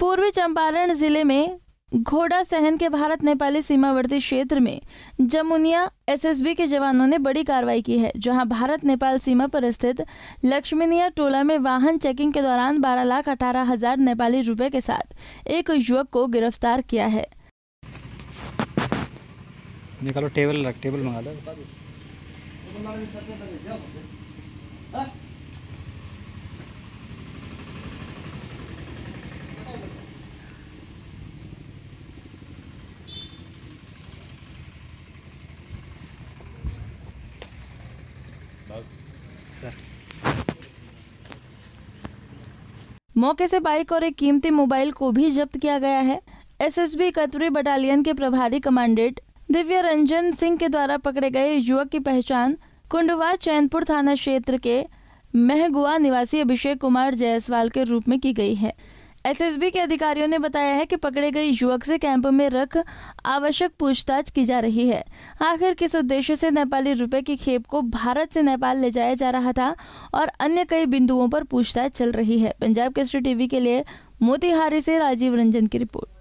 पूर्वी चंपारण जिले में घोड़ा सहन के भारत नेपाली सीमावर्ती क्षेत्र में जमुनिया एसएसबी के जवानों ने बड़ी कार्रवाई की है जहां भारत नेपाल सीमा पर स्थित लक्ष्मीनिया टोला में वाहन चेकिंग के दौरान बारह लाख अठारह हजार नेपाली रुपए के साथ एक युवक को गिरफ्तार किया है निकालो टेबल टेबल मंगा लो सर मौके से बाइक और एक कीमती मोबाइल को भी जब्त किया गया है एसएसबी कतरी बटालियन के प्रभारी कमांडेंट दिव्य रंजन सिंह के द्वारा पकड़े गए युवक की पहचान कुंडवा चैनपुर थाना क्षेत्र के महगुआ निवासी अभिषेक कुमार जायसवाल के रूप में की गई है एसएसबी के अधिकारियों ने बताया है कि पकड़े गए युवक से कैंप में रख आवश्यक पूछताछ की जा रही है आखिर किस उद्देश्य से नेपाली रुपए की खेप को भारत से नेपाल ले जाया जा रहा था और अन्य कई बिंदुओं पर पूछताछ चल रही है पंजाब केसरी टीवी के लिए मोतिहारी से राजीव रंजन की रिपोर्ट